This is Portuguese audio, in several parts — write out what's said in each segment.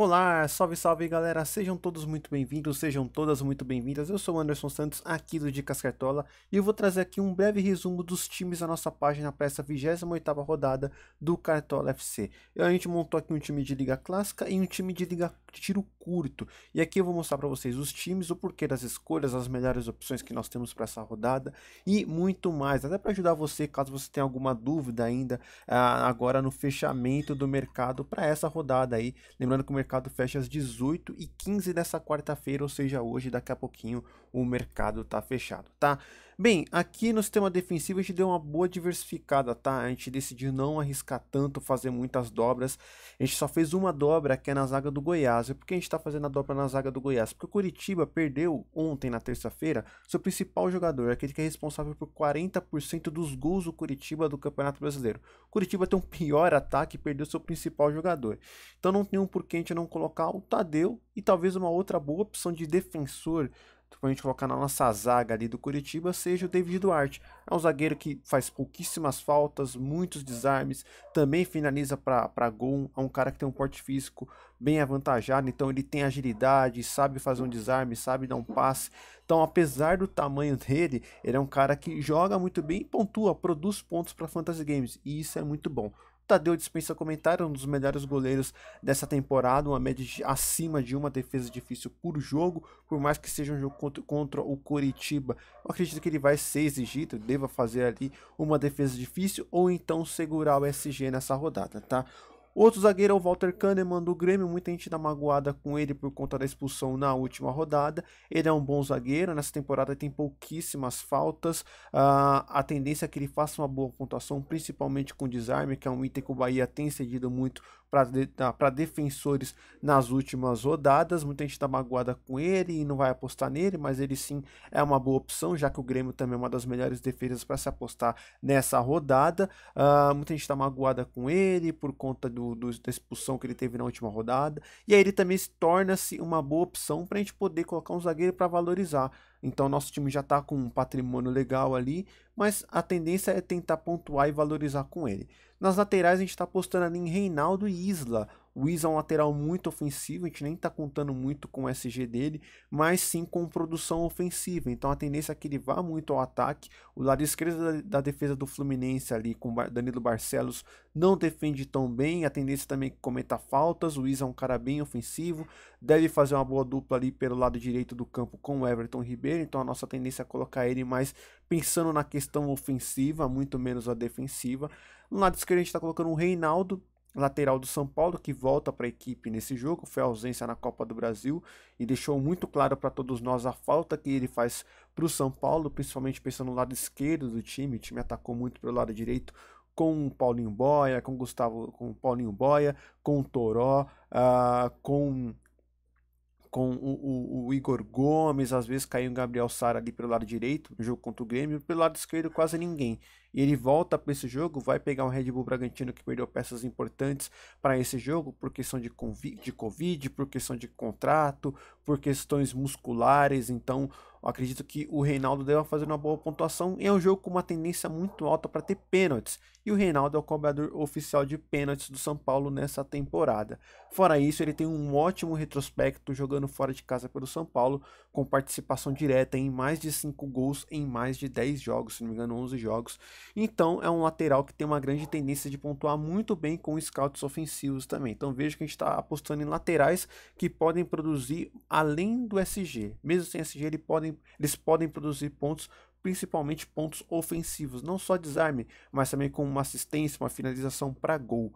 Olá, salve salve galera, sejam todos muito bem-vindos, sejam todas muito bem-vindas. Eu sou Anderson Santos, aqui do Dicas Cartola, e eu vou trazer aqui um breve resumo dos times da nossa página para essa 28 rodada do Cartola FC. A gente montou aqui um time de liga clássica e um time de liga tiro curto. E aqui eu vou mostrar para vocês os times, o porquê das escolhas, as melhores opções que nós temos para essa rodada e muito mais, até para ajudar você caso você tenha alguma dúvida ainda ah, agora no fechamento do mercado para essa rodada aí. Lembrando que o mercado mercado fecha às 18 e 15 dessa quarta-feira, ou seja, hoje, daqui a pouquinho, o mercado tá fechado, tá? Bem, aqui no sistema defensivo a gente deu uma boa diversificada, tá? A gente decidiu não arriscar tanto, fazer muitas dobras. A gente só fez uma dobra, que é na zaga do Goiás. E por que a gente tá fazendo a dobra na zaga do Goiás? Porque o Curitiba perdeu ontem, na terça-feira, seu principal jogador, aquele que é responsável por 40% dos gols do Curitiba do Campeonato Brasileiro. O Curitiba tem um pior ataque e perdeu seu principal jogador. Então não tem um porquê a gente não colocar o Tadeu e talvez uma outra boa opção de defensor para a gente colocar na nossa zaga ali do Curitiba seja o David Duarte. É um zagueiro que faz pouquíssimas faltas, muitos desarmes, também finaliza para gol. É um cara que tem um porte físico bem avantajado, então ele tem agilidade, sabe fazer um desarme, sabe dar um passe. Então, apesar do tamanho dele, ele é um cara que joga muito bem e pontua, produz pontos para Fantasy Games, e isso é muito bom. Tadeu dispensa comentário, um dos melhores goleiros dessa temporada, uma média de acima de uma defesa difícil por jogo, por mais que seja um jogo contra, contra o Coritiba. Eu acredito que ele vai ser exigido, deva fazer ali uma defesa difícil ou então segurar o SG nessa rodada, tá? Outro zagueiro é o Walter Kahneman do Grêmio, muita gente dá magoada com ele por conta da expulsão na última rodada. Ele é um bom zagueiro, nessa temporada tem pouquíssimas faltas. Uh, a tendência é que ele faça uma boa pontuação, principalmente com o desarme, que é um item que o Bahia tem cedido muito para de, ah, defensores nas últimas rodadas. Muita gente está magoada com ele e não vai apostar nele, mas ele sim é uma boa opção, já que o Grêmio também é uma das melhores defesas para se apostar nessa rodada. Uh, muita gente está magoada com ele por conta do, do, da expulsão que ele teve na última rodada. E aí ele também se torna-se uma boa opção para a gente poder colocar um zagueiro para valorizar. Então nosso time já está com um patrimônio legal ali, mas a tendência é tentar pontuar e valorizar com ele. Nas laterais a gente está apostando ali em Reinaldo e Isla, o Wiz é um lateral muito ofensivo, a gente nem está contando muito com o SG dele, mas sim com produção ofensiva. Então a tendência é que ele vá muito ao ataque. O lado esquerdo da, defesa do Fluminense ali com Danilo Barcelos não defende tão bem, a tendência também é que cometa faltas. O Wiz é um cara bem ofensivo, deve fazer uma boa dupla ali pelo lado direito do campo com o Everton Ribeiro, então a nossa tendência é colocar ele mais pensando na questão ofensiva, muito menos a defensiva. No lado esquerdo a gente está colocando o Reinaldo, lateral do São Paulo, que volta para a equipe nesse jogo, foi ausência na Copa do Brasil e deixou muito claro para todos nós a falta que ele faz para o São Paulo, principalmente pensando no lado esquerdo do time. O time atacou muito pelo lado direito com o Paulinho Boia, com Gustavo, com o Paulinho Boia, com o Toró, uh, com com o, o, o, Igor Gomes, às vezes caiu o Gabriel Sara ali pelo lado direito, no jogo contra o Grêmio, pelo lado esquerdo quase ninguém e ele volta para esse jogo, vai pegar um Red Bull Bragantino que perdeu peças importantes para esse jogo por questão de, de Covid, por questão de contrato, por questões musculares. Então, acredito que o Reinaldo deve fazer uma boa pontuação. E é um jogo com uma tendência muito alta para ter pênaltis. E o Reinaldo é o cobrador oficial de pênaltis do São Paulo nessa temporada. Fora isso, ele tem um ótimo retrospecto jogando fora de casa pelo São Paulo, com participação direta em mais de 5 gols em mais de 10 jogos, se não me engano, 11 jogos. Então é um lateral que tem uma grande tendência de pontuar muito bem com scouts ofensivos também. Então veja que a gente está apostando em laterais que podem produzir além do SG. Mesmo sem SG, eles podem, eles podem produzir pontos principalmente pontos ofensivos, não só desarme, mas também com uma assistência, uma finalização para gol.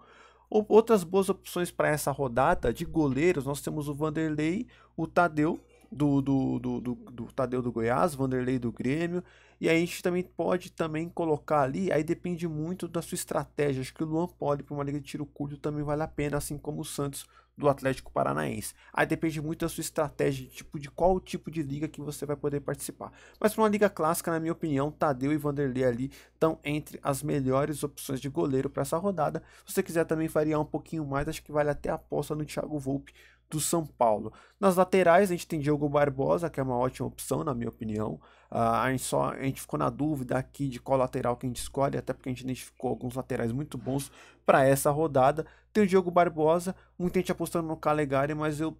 Outras boas opções para essa rodada de goleiros, nós temos o Vanderlei, o Tadeu do, do, do, do, do Tadeu do Goiás, Vanderlei do Grêmio. E aí a gente também pode também colocar ali, aí depende muito da sua estratégia. Acho que o Luan pode para uma liga de tiro curto também vale a pena, assim como o Santos do Atlético Paranaense. Aí depende muito da sua estratégia, tipo de qual tipo de liga que você vai poder participar. Mas para uma liga clássica, na minha opinião, Tadeu e Vanderlei ali estão entre as melhores opções de goleiro para essa rodada. Se você quiser também variar um pouquinho mais, acho que vale até a aposta no Thiago Volpe do São Paulo. Nas laterais, a gente tem Diogo Barbosa, que é uma ótima opção, na minha opinião. Uh, a, gente só, a gente ficou na dúvida aqui de qual lateral que a gente escolhe, até porque a gente identificou alguns laterais muito bons para essa rodada. Tem o Diogo Barbosa, muita gente apostando no Calegari, mas eu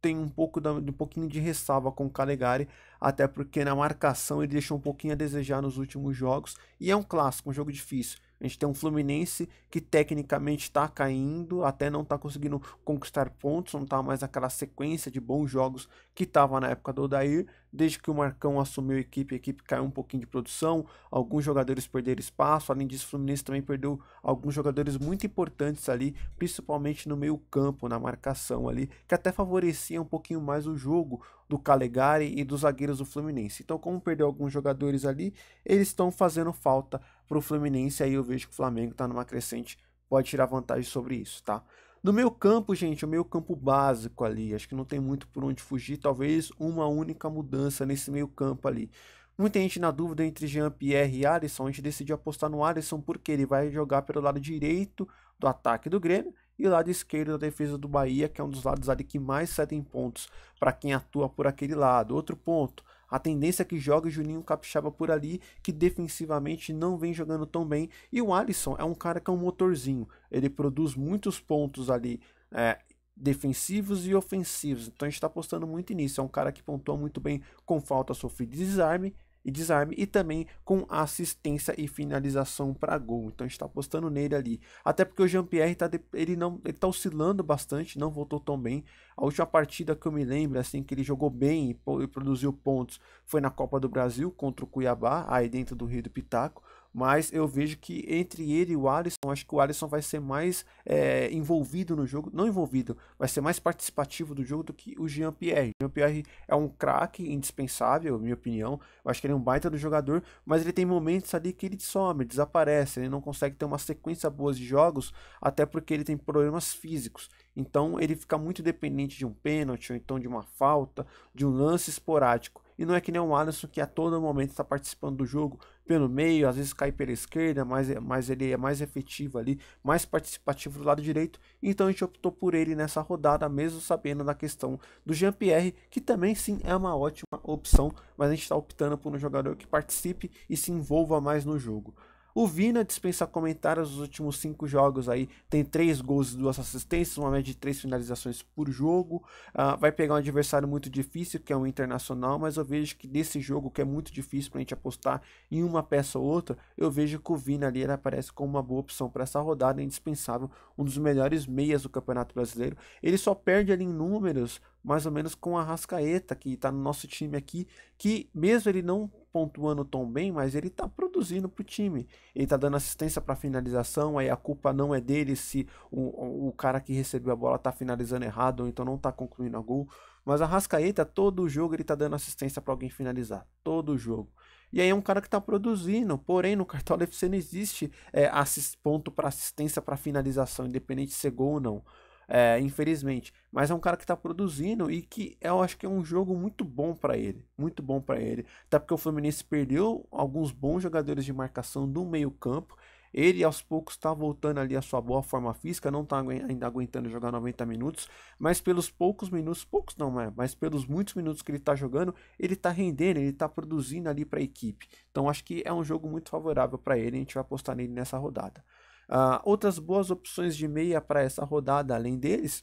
tenho um pouco da, um pouquinho de ressalva com o Calegari, até porque na marcação ele deixou um pouquinho a desejar nos últimos jogos. E é um clássico, um jogo difícil. A gente tem um Fluminense que tecnicamente está caindo, até não está conseguindo conquistar pontos, não está mais aquela sequência de bons jogos que estava na época do Odair. Desde que o Marcão assumiu a equipe, a equipe caiu um pouquinho de produção, alguns jogadores perderam espaço, além disso o Fluminense também perdeu alguns jogadores muito importantes ali, principalmente no meio campo, na marcação ali, que até favorecia um pouquinho mais o jogo do Calegari e dos zagueiros do Fluminense. Então como perdeu alguns jogadores ali, eles estão fazendo falta para o Fluminense. Aí eu vejo que o Flamengo está numa crescente, pode tirar vantagem sobre isso, tá? No meio campo, gente, o meio campo básico ali, acho que não tem muito por onde fugir, talvez uma única mudança nesse meio campo ali. Muita gente na dúvida entre Jean-Pierre e Alisson, a gente decidiu apostar no Alisson porque ele vai jogar pelo lado direito do ataque do Grêmio e o lado esquerdo da defesa do Bahia, que é um dos lados ali que mais cedem pontos para quem atua por aquele lado. Outro ponto, a tendência é que jogue Juninho Capixaba por ali, que defensivamente não vem jogando tão bem. E o Alisson é um cara que é um motorzinho. Ele produz muitos pontos ali. É, defensivos e ofensivos. Então a gente está apostando muito nisso. É um cara que pontua muito bem com falta sofrida e desarme e desarme e também com assistência e finalização para gol. Então a gente está apostando nele ali. Até porque o Jean-Pierre tá de... ele não ele tá oscilando bastante, não voltou tão bem. A última partida que eu me lembro assim que ele jogou bem e produziu pontos foi na Copa do Brasil contra o Cuiabá, aí dentro do Rio do Pitaco mas eu vejo que entre ele e o Alisson, acho que o Alisson vai ser mais é, envolvido no jogo, não envolvido, vai ser mais participativo do jogo do que o Jean-Pierre. Jean-Pierre é um craque indispensável, minha opinião, eu acho que ele é um baita do jogador, mas ele tem momentos ali que ele some, desaparece, ele não consegue ter uma sequência boa de jogos, até porque ele tem problemas físicos. Então ele fica muito dependente de um pênalti, ou então de uma falta, de um lance esporádico. E não é que nem o Alisson que a todo momento está participando do jogo, pelo meio, às vezes cai pela esquerda, mas, é, mas ele é mais efetivo ali, mais participativo do lado direito. Então a gente optou por ele nessa rodada, mesmo sabendo da questão do Jean-Pierre, que também sim é uma ótima opção, mas a gente está optando por um jogador que participe e se envolva mais no jogo. O Vina dispensa comentários nos últimos cinco jogos aí, tem três gols e duas assistências, uma média de três finalizações por jogo. Uh, vai pegar um adversário muito difícil, que é um internacional, mas eu vejo que desse jogo, que é muito difícil para a gente apostar em uma peça ou outra, eu vejo que o Vina ali aparece como uma boa opção para essa rodada, indispensável, um dos melhores meias do Campeonato Brasileiro. Ele só perde ali em números mais ou menos com a Rascaeta, que está no nosso time aqui, que mesmo ele não pontuando tão bem, mas ele está produzindo pro time. Ele está dando assistência para finalização, aí a culpa não é dele se o, o cara que recebeu a bola está finalizando errado, ou então não está concluindo a gol. Mas a Rascaeta, todo jogo ele está dando assistência para alguém finalizar. Todo jogo. E aí é um cara que está produzindo, porém no Cartola FC não existe é, assist, ponto para assistência para finalização, independente de ser gol ou não é, infelizmente. Mas é um cara que está produzindo e que eu acho que é um jogo muito bom para ele. Muito bom para ele. Até porque o Fluminense perdeu alguns bons jogadores de marcação do meio-campo. Ele aos poucos está voltando ali a sua boa forma física, não está ainda aguentando jogar 90 minutos, mas pelos poucos minutos, poucos não é, mas pelos muitos minutos que ele está jogando, ele está rendendo, ele está produzindo ali para a equipe. Então acho que é um jogo muito favorável para ele, a gente vai apostar nele nessa rodada. Uh, outras boas opções de meia para essa rodada, além deles,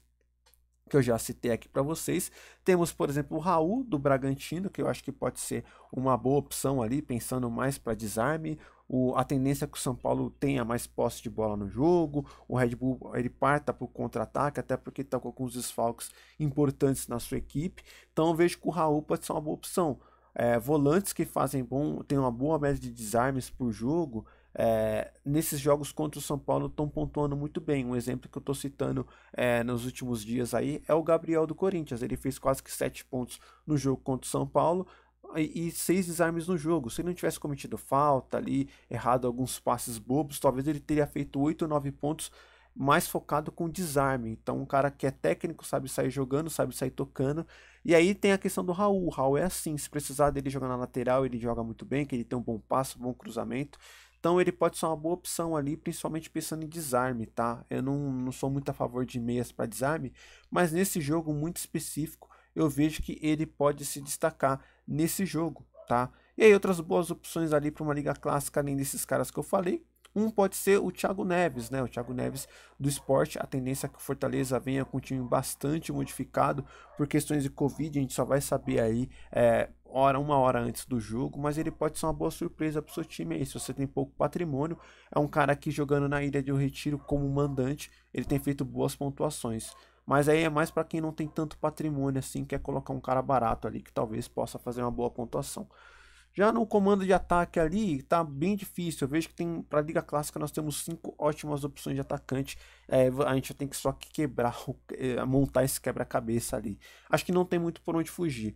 que eu já citei aqui para vocês. Temos, por exemplo, o Raul do Bragantino, que eu acho que pode ser uma boa opção ali, pensando mais para desarme. O, a tendência é que o São Paulo tenha mais posse de bola no jogo, o Red Bull ele parta para o contra-ataque, até porque está com alguns desfalques importantes na sua equipe. Então eu vejo que o Raul pode ser uma boa opção. É, volantes que fazem bom, tem uma boa média de desarmes por jogo, é, nesses jogos contra o São Paulo estão pontuando muito bem. Um exemplo que eu estou citando é, nos últimos dias aí é o Gabriel do Corinthians. Ele fez quase que 7 pontos no jogo contra o São Paulo e seis desarmes no jogo. Se ele não tivesse cometido falta ali, errado alguns passes bobos, talvez ele teria feito 8 ou 9 pontos mais focado com desarme. Então, um cara que é técnico, sabe sair jogando, sabe sair tocando. E aí tem a questão do Raul. O Raul é assim, se precisar dele jogar na lateral, ele joga muito bem, que ele tem um bom passo, um bom cruzamento. Então ele pode ser uma boa opção ali, principalmente pensando em desarme, tá? Eu não, não sou muito a favor de meias para desarme, mas nesse jogo muito específico eu vejo que ele pode se destacar nesse jogo, tá? E aí outras boas opções ali para uma liga clássica além desses caras que eu falei. Um pode ser o Thiago Neves, né? O Thiago Neves do esporte. A tendência é que o Fortaleza venha com um time bastante modificado por questões de Covid. A gente só vai saber aí é, hora, uma hora antes do jogo, mas ele pode ser uma boa surpresa para o seu time aí. Se você tem pouco patrimônio, é um cara que jogando na Ilha de um Retiro como mandante, ele tem feito boas pontuações. Mas aí é mais para quem não tem tanto patrimônio assim, quer colocar um cara barato ali que talvez possa fazer uma boa pontuação. Já no comando de ataque ali, tá bem difícil. Eu vejo que tem para a Liga Clássica nós temos cinco ótimas opções de atacante. É, a gente tem que só que quebrar, eh, montar esse quebra-cabeça ali. Acho que não tem muito por onde fugir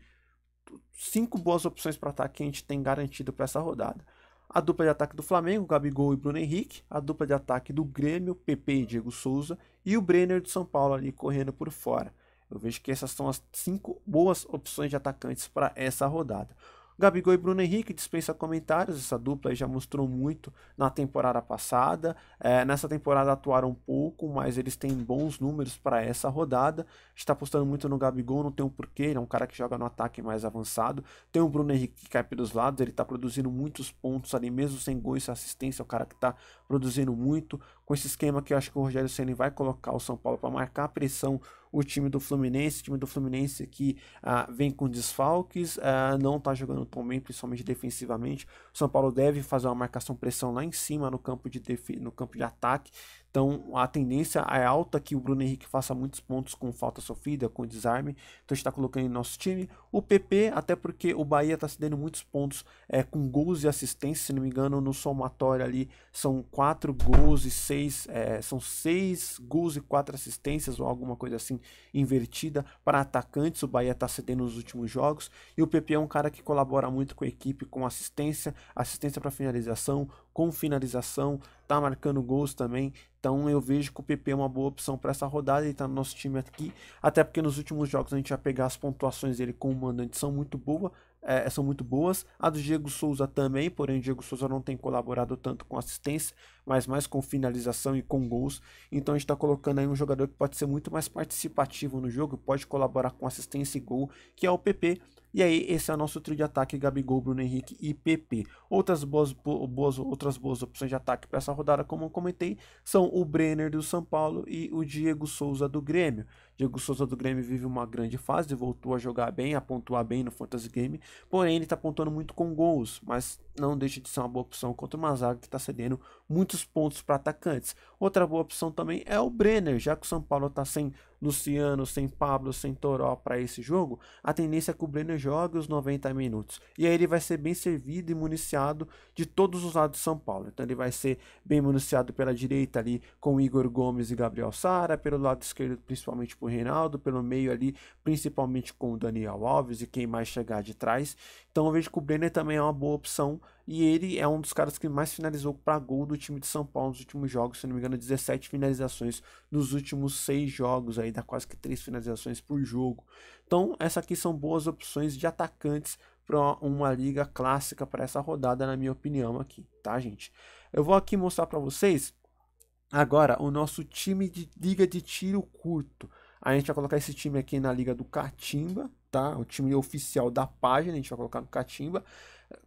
cinco boas opções para ataque que a gente tem garantido para essa rodada. A dupla de ataque do Flamengo, Gabigol e Bruno Henrique. A dupla de ataque do Grêmio, PP e Diego Souza. E o Brenner de São Paulo ali correndo por fora. Eu vejo que essas são as cinco boas opções de atacantes para essa rodada. Gabigol e Bruno Henrique dispensa comentários, essa dupla já mostrou muito na temporada passada. É, nessa temporada atuaram pouco, mas eles têm bons números para essa rodada. Está apostando muito no Gabigol, não tem um porquê, ele é um cara que joga no ataque mais avançado. Tem o Bruno Henrique que cai pelos lados, ele está produzindo muitos pontos ali, mesmo sem gol e sem assistência, é o cara que está produzindo muito. Com esse esquema que eu acho que o Rogério Senna vai colocar o São Paulo para marcar a pressão o time do Fluminense, o time do Fluminense que ah, vem com desfalques, ah, não está jogando tão bem, principalmente defensivamente. O São Paulo deve fazer uma marcação pressão lá em cima no campo de, no campo de ataque então a tendência é alta que o Bruno Henrique faça muitos pontos com falta sofrida, com desarme. Então a gente está colocando em nosso time. O PP, até porque o Bahia está cedendo muitos pontos é, com gols e assistência, se não me engano, no somatório ali são quatro gols e seis. É, são seis gols e quatro assistências, ou alguma coisa assim, invertida para atacantes. O Bahia está cedendo nos últimos jogos. E o PP é um cara que colabora muito com a equipe, com assistência, assistência para finalização, com finalização, tá marcando gols também. Então eu vejo que o PP é uma boa opção para essa rodada, ele tá no nosso time aqui, até porque nos últimos jogos a gente vai pegar as pontuações dele com o mandante são muito boas, é, são muito boas. A do Diego Souza também, porém Diego Souza não tem colaborado tanto com assistência, mas mais com finalização e com gols. Então a gente está colocando aí um jogador que pode ser muito mais participativo no jogo, pode colaborar com assistência e gol, que é o PP. E aí, esse é o nosso trio de ataque Gabigol, Bruno Henrique e PP. Outras boas, boas, outras boas opções de ataque para essa rodada, como eu comentei, são o Brenner do São Paulo e o Diego Souza do Grêmio. Diego Souza do Grêmio vive uma grande fase, voltou a jogar bem, a pontuar bem no Fantasy Game, porém ele está pontuando muito com gols, mas não deixa de ser uma boa opção contra uma zaga que está cedendo muitos pontos para atacantes. Outra boa opção também é o Brenner, já que o São Paulo está sem Luciano, sem Pablo, sem Toró para esse jogo, a tendência é que o Brenner jogue os 90 minutos. E aí ele vai ser bem servido e municiado de todos os lados de São Paulo. Então ele vai ser bem municiado pela direita ali com Igor Gomes e Gabriel Sara, pelo lado esquerdo principalmente por Reinaldo, pelo meio ali principalmente com o Daniel Alves e quem mais chegar de trás. Então eu vejo que o Brenner também é uma boa opção e ele é um dos caras que mais finalizou para gol do time de São Paulo nos últimos jogos, se não me engano, 17 finalizações nos últimos 6 jogos, aí dá quase que 3 finalizações por jogo. Então, essa aqui são boas opções de atacantes para uma liga clássica para essa rodada, na minha opinião aqui, tá, gente? Eu vou aqui mostrar para vocês agora o nosso time de liga de tiro curto. A gente vai colocar esse time aqui na liga do Catimba, tá? O time oficial da página, a gente vai colocar no Catimba.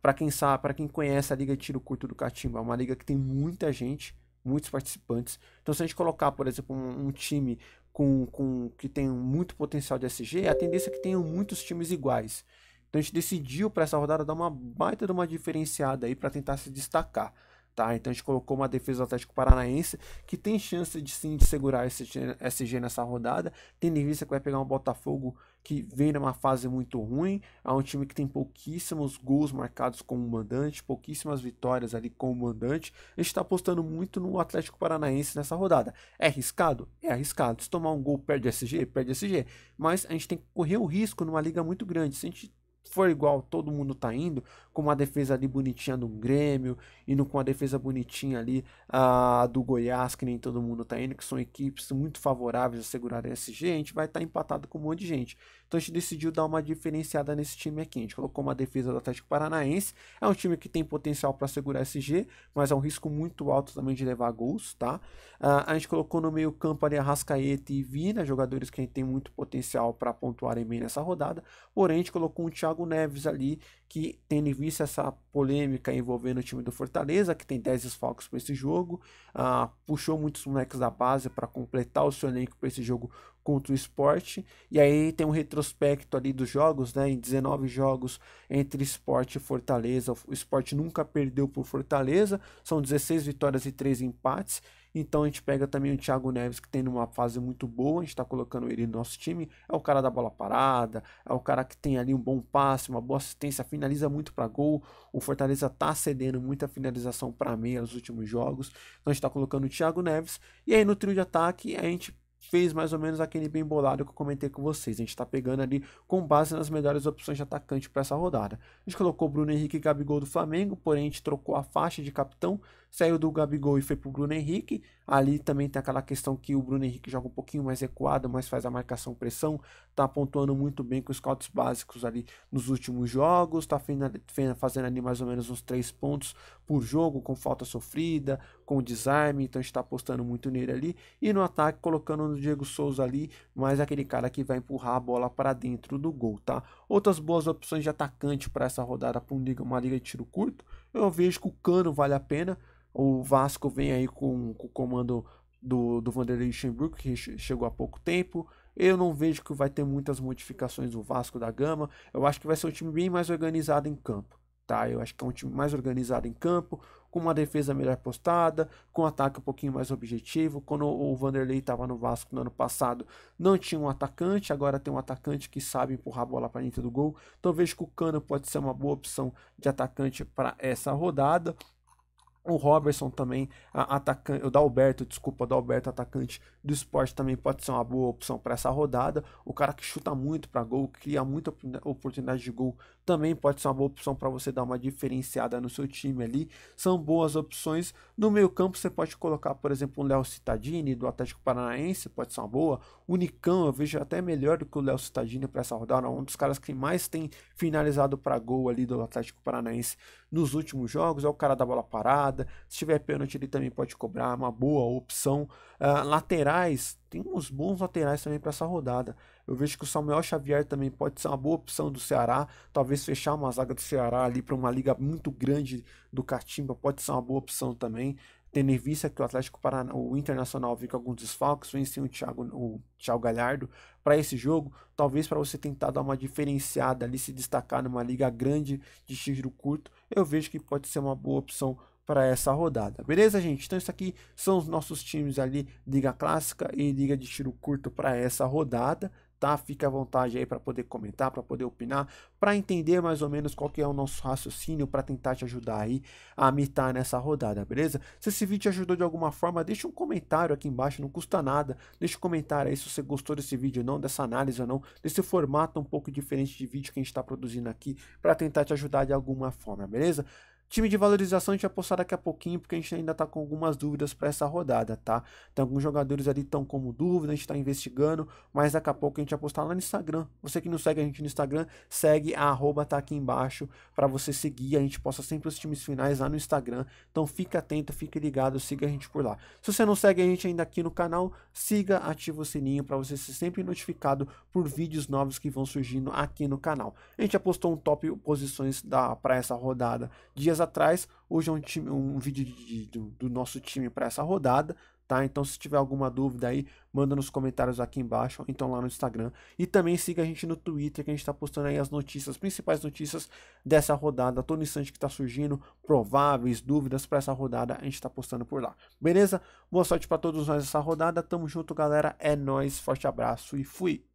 Para quem sabe, para quem conhece a liga de tiro curto do Catimba, é uma liga que tem muita gente, muitos participantes. Então, se a gente colocar, por exemplo, um, um time com, com que tem muito potencial de SG, é a tendência é que tenham muitos times iguais. Então a gente decidiu para essa rodada dar uma baita de uma diferenciada aí para tentar se destacar. Tá, então a gente colocou uma defesa do Atlético Paranaense que tem chance de sim de segurar esse SG nessa rodada, tendo em vista que vai pegar um Botafogo que vem numa fase muito ruim, é um time que tem pouquíssimos gols marcados como mandante, pouquíssimas vitórias ali como mandante. A gente está apostando muito no Atlético Paranaense nessa rodada. É arriscado? É arriscado. Se tomar um gol, perde SG? Perde SG. Mas a gente tem que correr o risco numa liga muito grande. Se a gente for igual todo mundo tá indo, com uma defesa ali bonitinha do Grêmio, indo com uma defesa bonitinha ali uh, do Goiás, que nem todo mundo tá indo, que são equipes muito favoráveis a segurar esse G, a gente vai estar tá empatado com um monte de gente. Então a gente decidiu dar uma diferenciada nesse time aqui. A gente colocou uma defesa do Atlético Paranaense, é um time que tem potencial para segurar esse G, mas é um risco muito alto também de levar gols, tá? Uh, a gente colocou no meio campo ali a Rascaeta e Vina, jogadores que a gente tem muito potencial para em meio nessa rodada, porém a gente colocou um Thiago Thiago Neves ali, que tendo em vista essa polêmica envolvendo o time do Fortaleza, que tem 10 desfalques para esse jogo, ah, puxou muitos moleques da base para completar o seu elenco para esse jogo contra o esporte. E aí tem um retrospecto ali dos jogos, né? Em 19 jogos entre esporte e Fortaleza. O esporte nunca perdeu por Fortaleza. São 16 vitórias e 3 empates. Então a gente pega também o Thiago Neves, que tem uma fase muito boa, a gente está colocando ele no nosso time. É o cara da bola parada, é o cara que tem ali um bom passe, uma boa assistência, finaliza muito para gol. O Fortaleza tá cedendo muita finalização para meia nos últimos jogos. Então a gente está colocando o Thiago Neves. E aí no trio de ataque a gente fez mais ou menos aquele bem bolado que eu comentei com vocês. A gente está pegando ali com base nas melhores opções de atacante para essa rodada. A gente colocou Bruno Henrique e Gabigol do Flamengo, porém a gente trocou a faixa de capitão Saiu do Gabigol e foi pro Bruno Henrique. Ali também tem aquela questão que o Bruno Henrique joga um pouquinho mais recuado, mas faz a marcação pressão. Tá pontuando muito bem com os scouts básicos ali nos últimos jogos. Tá fazendo ali mais ou menos uns três pontos por jogo, com falta sofrida, com desarme. Então a gente tá apostando muito nele ali. E no ataque, colocando o Diego Souza ali, mais aquele cara que vai empurrar a bola para dentro do gol, tá? Outras boas opções de atacante para essa rodada para uma liga, uma liga de tiro curto. Eu vejo que o Cano vale a pena. O Vasco vem aí com, com o comando do, do Vanderlei Luxemburgo, que chegou há pouco tempo. Eu não vejo que vai ter muitas modificações o Vasco da Gama. Eu acho que vai ser um time bem mais organizado em campo. Tá? Eu acho que é um time mais organizado em campo, com uma defesa melhor postada, com um ataque um pouquinho mais objetivo. Quando o Vanderlei estava no Vasco no ano passado, não tinha um atacante, agora tem um atacante que sabe empurrar a bola para dentro do gol. Então vejo que o Cano pode ser uma boa opção de atacante para essa rodada. O Robertson também, atacante, o Dalberto, desculpa, o Dalberto, atacante do esporte, também pode ser uma boa opção para essa rodada. O cara que chuta muito para gol, cria muita oportunidade de gol também pode ser uma boa opção para você dar uma diferenciada no seu time ali. São boas opções. No meio-campo, você pode colocar, por exemplo, o Léo Cittadini do Atlético Paranaense, pode ser uma boa. O Nicão, eu vejo até melhor do que o Léo Cittadini para essa rodada, um dos caras que mais tem finalizado para gol ali do Atlético Paranaense nos últimos jogos. É o cara da bola parada. Se tiver pênalti, ele também pode cobrar, uma boa opção. Uh, laterais tem uns bons laterais também para essa rodada. Eu vejo que o Samuel Xavier também pode ser uma boa opção do Ceará, talvez fechar uma zaga do Ceará ali para uma liga muito grande do Catimba pode ser uma boa opção também. Tendo em vista que o Atlético Paraná, o Internacional vem com alguns desfalques, vem sem o Thiago, o Thiago Galhardo para esse jogo, talvez para você tentar dar uma diferenciada ali, se destacar numa liga grande de tiro curto, eu vejo que pode ser uma boa opção para essa rodada. Beleza, gente? Então isso aqui são os nossos times ali, Liga Clássica e Liga de Tiro Curto para essa rodada, tá? Fique à vontade aí para poder comentar, para poder opinar, para entender mais ou menos qual que é o nosso raciocínio para tentar te ajudar aí a mitar nessa rodada, beleza? Se esse vídeo te ajudou de alguma forma, deixa um comentário aqui embaixo, não custa nada. Deixa um comentário aí se você gostou desse vídeo ou não, dessa análise ou não, desse formato um pouco diferente de vídeo que a gente está produzindo aqui para tentar te ajudar de alguma forma, beleza? Time de valorização a gente vai postar daqui a pouquinho, porque a gente ainda tá com algumas dúvidas para essa rodada, tá? Tem alguns jogadores ali estão como dúvida, a gente tá investigando, mas daqui a pouco a gente vai postar lá no Instagram. Você que não segue a gente no Instagram, segue a arroba tá aqui embaixo para você seguir, a gente posta sempre os times finais lá no Instagram. Então fica atento, fique ligado, siga a gente por lá. Se você não segue a gente ainda aqui no canal, siga, ativa o sininho para você ser sempre notificado por vídeos novos que vão surgindo aqui no canal. A gente apostou um top posições da para essa rodada dias atrás. Hoje é um, time, um vídeo de, do, do nosso time para essa rodada. Tá? Então, se tiver alguma dúvida aí, manda nos comentários aqui embaixo, então lá no Instagram. E também siga a gente no Twitter, que a gente está postando aí as notícias, principais notícias dessa rodada, todo instante que está surgindo, prováveis, dúvidas para essa rodada, a gente está postando por lá. Beleza? Boa sorte para todos nós essa rodada, tamo junto, galera. É nós, forte abraço e fui!